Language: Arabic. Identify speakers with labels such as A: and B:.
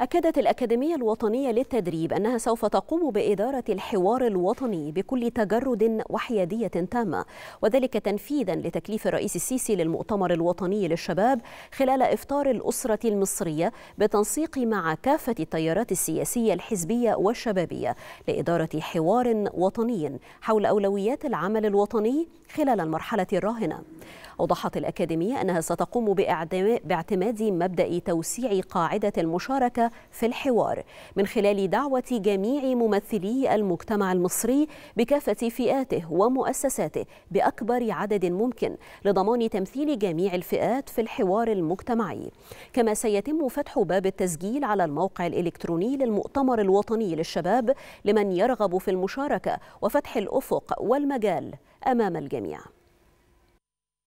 A: أكدت الأكاديمية الوطنية للتدريب أنها سوف تقوم بإدارة الحوار الوطني بكل تجرد وحيادية تامة وذلك تنفيذا لتكليف الرئيس السيسي للمؤتمر الوطني للشباب خلال إفطار الأسرة المصرية بتنسيق مع كافة التيارات السياسية الحزبية والشبابية لإدارة حوار وطني حول أولويات العمل الوطني خلال المرحلة الراهنة أوضحت الأكاديمية أنها ستقوم باعتماد مبدأ توسيع قاعدة المشاركة في الحوار من خلال دعوة جميع ممثلي المجتمع المصري بكافة فئاته ومؤسساته بأكبر عدد ممكن لضمان تمثيل جميع الفئات في الحوار المجتمعي كما سيتم فتح باب التسجيل على الموقع الإلكتروني للمؤتمر الوطني للشباب لمن يرغب في المشاركة وفتح الأفق والمجال أمام الجميع